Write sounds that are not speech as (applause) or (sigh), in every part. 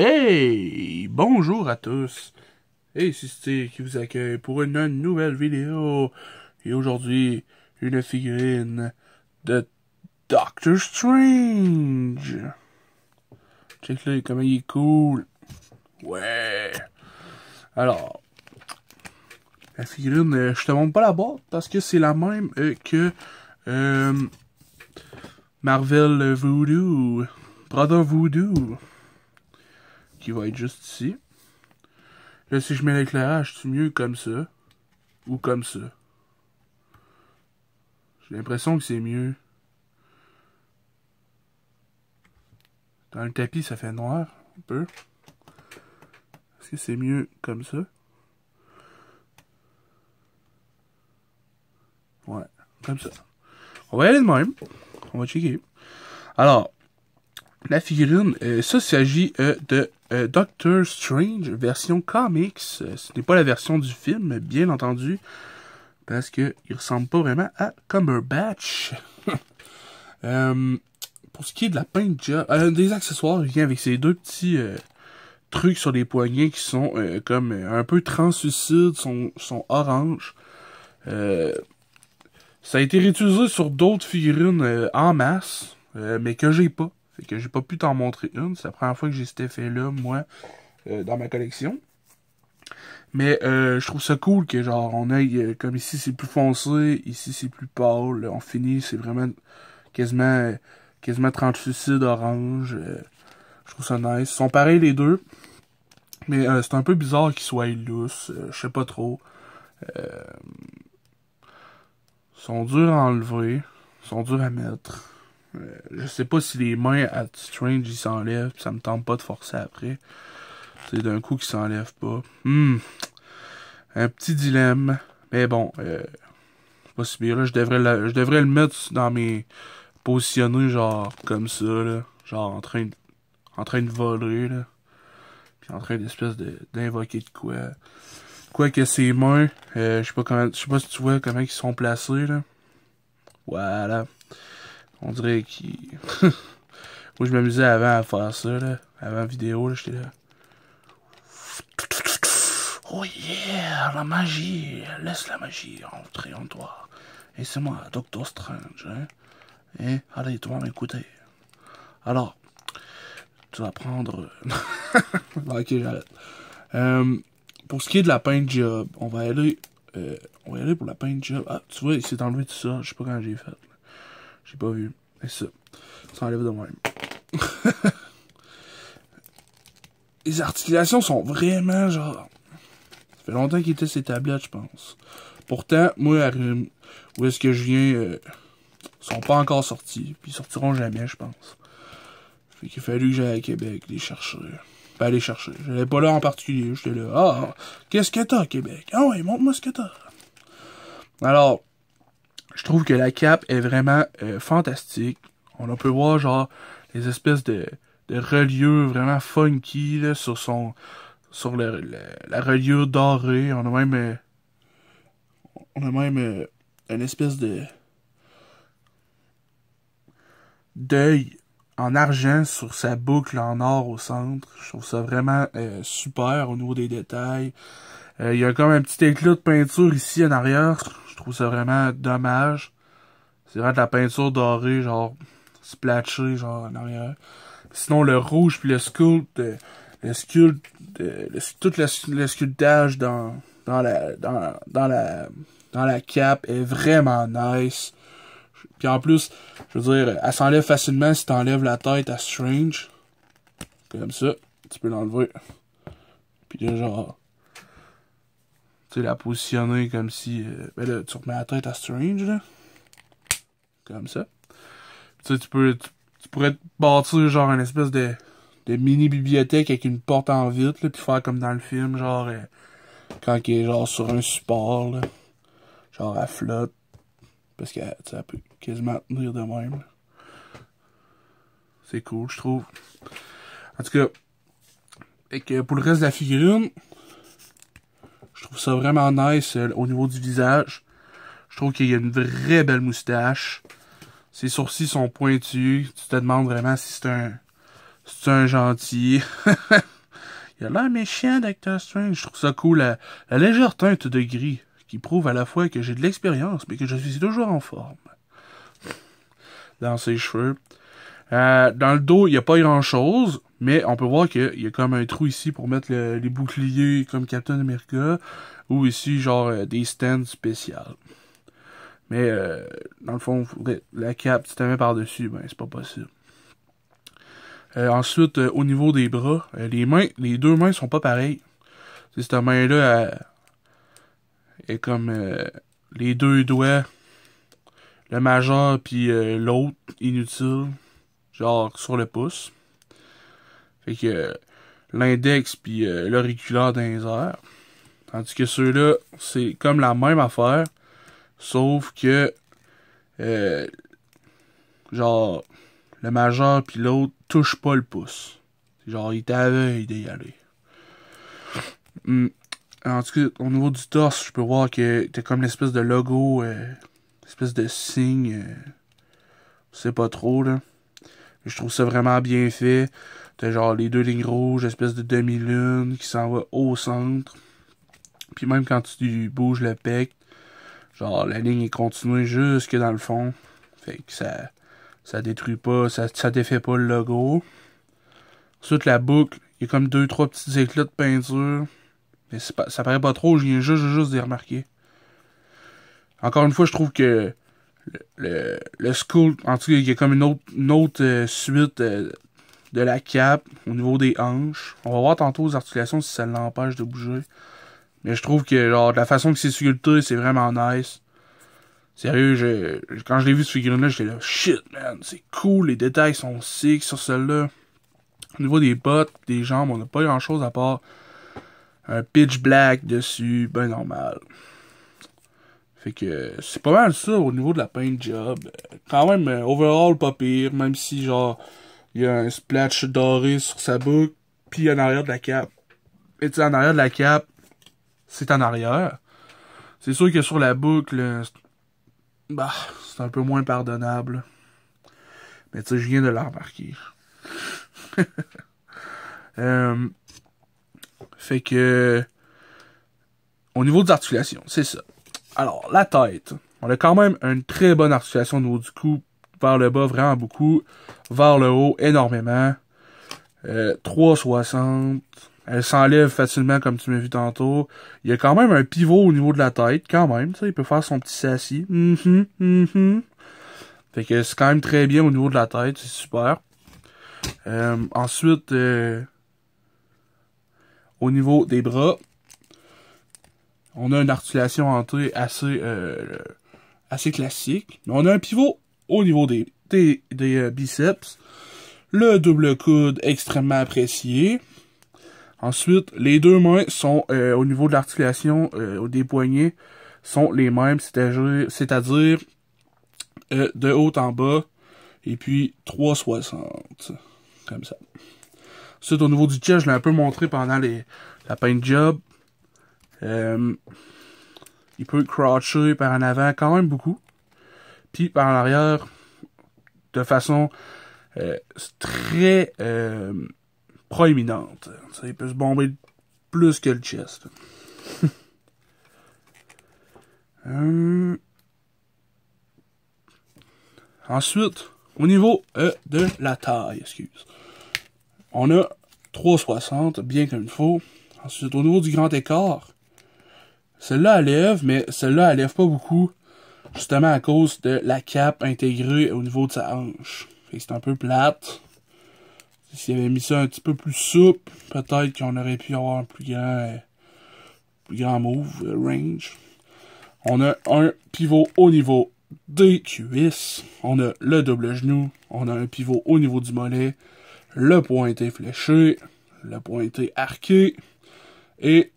Hey! Bonjour à tous! Hey, c'est qui vous accueille pour une nouvelle vidéo. Et aujourd'hui, une figurine de Doctor Strange. Check là comment il est cool. Ouais! Alors, la figurine, euh, je te montre pas la boîte parce que c'est la même euh, que euh, Marvel Voodoo. Brother Voodoo qui va être juste ici. Là, si je mets l'éclairage, c'est mieux comme ça ou comme ça. J'ai l'impression que c'est mieux. Dans le tapis, ça fait noir un peu. Est-ce que c'est mieux comme ça? Ouais, comme ça. On va y aller de même. On va checker. Alors, la figurine, euh, ça, s'agit euh, de euh, Doctor Strange version comics. Euh, ce n'est pas la version du film, bien entendu, parce qu'il ressemble pas vraiment à Cumberbatch. (laughs) Euh, pour ce qui est de la peinture des accessoires, il vient avec ces deux petits trucs sur les poignets qui sont comme un peu translucides, sont, sont orange. ça a été réutilisé sur d'autres figurines en masse, mais que j'ai pas. Fait que j'ai pas pu t'en montrer une. C'est la première fois que j'ai cet effet-là, moi, euh, dans ma collection. Mais euh, je trouve ça cool que genre on aille euh, comme ici c'est plus foncé, ici c'est plus pâle, on finit, c'est vraiment quasiment quasiment 30 suicides orange. je trouve ça nice. Ils sont pareils les deux. Mais c'est un peu bizarre qu'ils soient lousses. je sais pas trop. ils sont durs à enlever. Ils sont durs à mettre. Euh, je sais pas si les mains à Strange ils s'enlèvent, ça me tente pas de forcer après. C'est d'un coup qu'ils s'enlèvent pas. Hmm. Un petit dilemme. Mais bon, euh, pas si bien. Là, je devrais, le, je devrais le mettre dans mes Positionner genre comme ça, là. Genre en train de, en train de voler, là. Puis en train d'espèce d'invoquer de, quoi. Quoi que ses mains, euh, je sais pas je sais pas si tu vois comment ils sont placés, là. Voilà. On dirait qu'il... (laughs) Moi, je m'amusais avant à faire ça, là. Avant la vidéo, là, j'étais là. Oh yeah, la magie. Laisse la magie entrer en toi. Et c'est moi, Doctor Strange, hein. Et allez, toi, m'écouter. Alors, tu vas prendre... (laughs) ok, j'arrête. Euh, pour ce qui est de la paint job, on va aller... Euh, on va aller pour la paint job. Ah, tu vois, il s'est enlevé tout ça. Je sais pas quand j'ai fait. J'ai pas vu. Et ça, ça enlève de moi (laughs) Les articulations sont vraiment genre. Ça fait longtemps qu'ils étaient ces tablettes, je pense. Pourtant, moi, où est-ce que je viens, euh, sont pas encore sortis. Puis ils sortiront jamais, je pense. Fait qu'il a fallu que j'aille à Québec les chercher. Pas ben, les chercher. J'allais pas là en particulier. J'étais là. Ah, qu'est-ce que t'as, Québec? Ah ouais, montre-moi ce que t'as. Alors, je trouve que la cape est vraiment euh, fantastique. On peut voir genre les espèces de, de vraiment funky là, sur son sur la reliure dorée. On a même euh, on a même euh, une espèce de deuil en argent sur sa boucle en or au centre. Je trouve ça vraiment super au niveau des détails. Euh, il y a comme un petit éclat de peinture ici en arrière. Je trouve ça vraiment dommage. C'est vraiment de la peinture dorée, genre splatchée, genre en arrière. Sinon, le rouge puis le sculpt, euh, le sculpt, euh, le, tout le, sculptage dans, dans la, dans, la, dans la cape est vraiment nice. Puis en plus, je veux dire, elle s'enlève facilement si t'enlèves la tête à Strange. Comme ça, tu peux l'enlever. Puis déjà genre, tu la positionner comme si. Euh, ben là, tu remets la tête à Strange, là. Comme ça. Tu sais, tu peux. Tu, pourrais te bâtir genre une espèce de, de mini-bibliothèque avec une porte en vitre, là, puis faire comme dans le film, genre. Euh, quand il est genre sur un support, Genre, à flotte. Parce que ça peut quasiment tenir de même. C'est cool, je trouve. En tout cas, et que pour le reste de la figurine, ça vraiment nice euh, au niveau du visage. Je trouve qu'il y a une vraie belle moustache. Ses sourcils sont pointus. Tu te demandes vraiment si c'est un, un gentil. (laughs) il a l'air méchant, Doctor Strange. Je trouve ça cool. La, légère teinte de gris qui prouve à la fois que j'ai de l'expérience, mais que je suis toujours en forme. Dans ses cheveux. Euh, dans le dos, il n'y a pas grand-chose. Mais on peut voir qu'il y a comme un trou ici pour mettre les boucliers comme Captain America. Ou ici, genre, euh, des stands spéciales. Mais, euh, dans le fond, la cape, si mets par-dessus, ben, c'est pas possible. Euh, ensuite, au niveau des bras, les mains, les deux mains sont pas pareilles. C'est cette main-là, est comme les deux doigts, le majeur puis l'autre, inutile, genre sur le pouce. Fait que euh, l'index puis euh, l'auriculaire d'un Tandis que ceux-là, c'est comme la même affaire, sauf que, euh, genre, le majeur puis l'autre touchent pas le pouce. Genre, il t'avait d'y aller. Hmm. En tout cas, au niveau du torse, je peux voir que t'as comme l'espèce de logo, L'espèce espèce de signe, je sais pas trop, là. Je trouve ça vraiment bien fait. T'as genre les deux lignes rouges, espèce de demi-lune qui s'en va au centre. Puis même quand tu bouges le pec, genre la ligne est continuée jusque dans le fond. Fait que ça, ça détruit pas, ça, ça défait pas le logo. Ensuite, la boucle, il y a comme deux, trois petits éclats de peinture. Mais ça paraît pas trop, je viens juste, juste d'y remarquer. Encore une fois, je trouve que le, le, le school, en tout cas, il y a comme une autre, autre euh, suite euh, de la cape, au niveau des hanches. On va voir tantôt aux articulations si ça l'empêche de bouger. Mais je trouve que genre la façon que c'est sculpté, c'est vraiment nice. Sérieux, quand je l'ai vu ce figurine-là, j'étais là, shit man, c'est cool, les détails sont sick sur celle-là. Au niveau des bottes, des jambes, on n'a pas grand chose à part un pitch black dessus, ben normal. Fait que c'est pas mal ça au niveau de la paint job. Quand même, euh, overall, pas pire, même si genre il y a un splash doré sur sa boucle, puis en arrière de la cape. Et tu en arrière de la cape, c'est en arrière. C'est sûr que sur la boucle, bah, c'est un peu moins pardonnable. Mais tu sais, je viens de la remarquer. (laughs) Euh, fait que. Au niveau des articulations, c'est ça. Alors, la tête. On a quand même une très bonne articulation au niveau du cou vers le bas vraiment beaucoup, vers le haut énormément. 360. Euh, elle s'enlève facilement comme tu m'as vu tantôt. Il y a quand même un pivot au niveau de la tête, quand même. Il peut faire son petit sassis. Mm-hmm, mm-hmm. Fait que c'est quand même très bien au niveau de la tête, c'est super. Euh, ensuite, euh, au niveau des bras, on a une articulation T assez, assez classique. on a un pivot au niveau des, des, euh, biceps. Le double coude extrêmement apprécié. Ensuite, les deux mains sont euh, au niveau de l'articulation euh, des poignets sont les mêmes, c'est-à-dire de haut en bas et puis 360 comme ça. Ensuite, au niveau du chest, je l'ai un peu montré pendant les, la paint job. il peut croucher par en avant quand même beaucoup. Puis par l'arrière, de façon euh, très euh, proéminente. Ça, il peut se bomber plus que le chest. (laughs) Euh, ensuite, au niveau de la taille, excuse. On a 3,60, bien comme il faut. Ensuite, au niveau du grand écart, celle-là, lève, mais celle-là, elle lève pas beaucoup justement à cause de la cape intégrée au niveau de sa hanche. c'est un peu plate. S'il avait mis ça un petit peu plus souple, peut-être qu'on aurait pu avoir un plus grand, plus grand move, euh, range. On a un pivot au niveau des cuisses. On a le double genou. On a un pivot au niveau du mollet. Le pointé fléché. Le pointé arqué. Et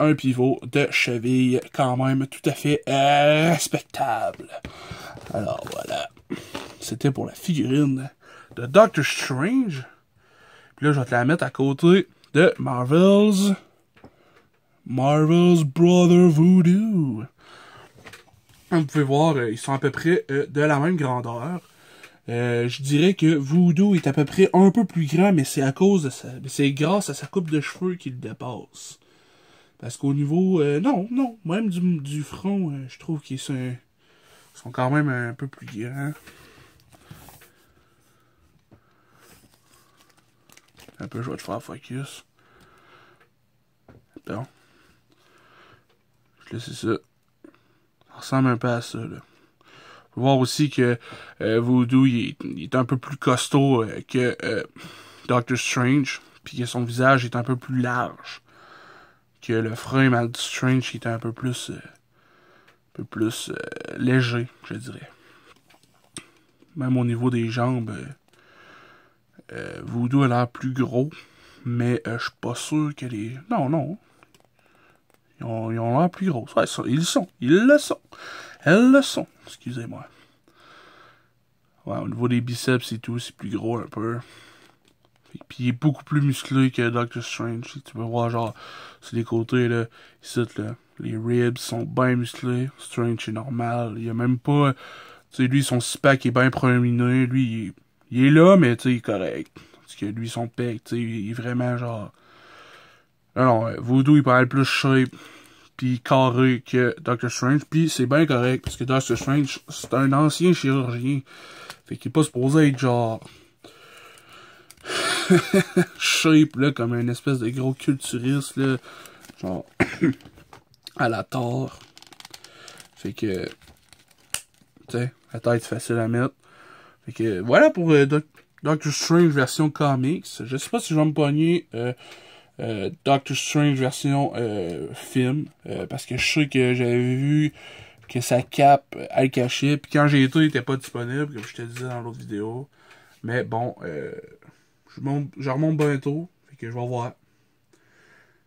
un pivot de cheville quand même tout à fait euh, respectable. Alors voilà, c'était pour la figurine de Doctor Strange. Puis là, je vais te la mettre à côté de Marvel's Marvel's Brother Voodoo. Vous pouvez voir, euh, ils sont à peu près euh, de la même grandeur. je dirais que Voodoo est à peu près un peu plus grand, mais c'est à cause de sa... C'est grâce à sa coupe de cheveux qu'il dépasse. Parce qu'au niveau. Euh, non, non. Même du, front, euh, je trouve qu'ils sont, sont quand même un peu plus grands. Un peu, je vais te faire focus. Attends. Je laisse ça. Ça ressemble un peu à ça, là. peut voir aussi que euh, Voodoo, est, un peu plus costaud que Doctor Strange. Puis que son visage est un peu plus large le frein Maldi Strange qui était un peu plus. Euh, un peu plus euh, léger, je dirais. Même au niveau des jambes, euh, euh Voodoo a l'air plus gros, mais je suis pas sûr que les. Non, non. Ils ont l'air plus gros. ils sont. Ils le sont. Elles le sont. Excusez-moi. au niveau des biceps et tout, c'est plus gros un peu. Puis il est beaucoup plus musclé que Doctor Strange. Tu peux voir, genre, sur les côtés, là, ici, là, les ribs sont bien musclés. Strange est normal. Il a même pas. Tu sais, lui, son spec est bien prominé. Lui, il est, là, mais tu sais, il est correct. Parce que lui, son pec, tu sais, il est vraiment genre. Non, Voodoo, il paraît plus shape puis carré que Doctor Strange. Puis c'est bien correct, parce que Doctor Strange, c'est un ancien chirurgien. Fait qu'il est pas supposé être genre (laughs) shape, là, comme un espèce de gros culturiste, là, genre, (coughs) à la tort. Fait que, tu sais, la tête facile à mettre. Fait que, voilà pour euh, Doctor Strange version comics. Je sais pas si je vais me pogner euh, euh Doctor Strange version euh, film, parce que je sais que j'avais vu que sa cape, elle cachait, puis quand j'ai été, il était pas disponible, comme je te disais dans l'autre vidéo. Mais bon, euh, je, remonte bientôt. Fait que je vais voir.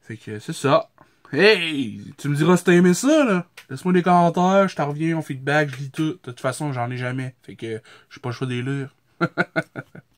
Fait que c'est ça. Hey! Tu me diras si t'as aimé ça, là. Laisse-moi des commentaires, je t'en reviens, en feedback, je lis tout. De toute façon, j'en ai jamais. Fait que je pas le choix lures. (laughs)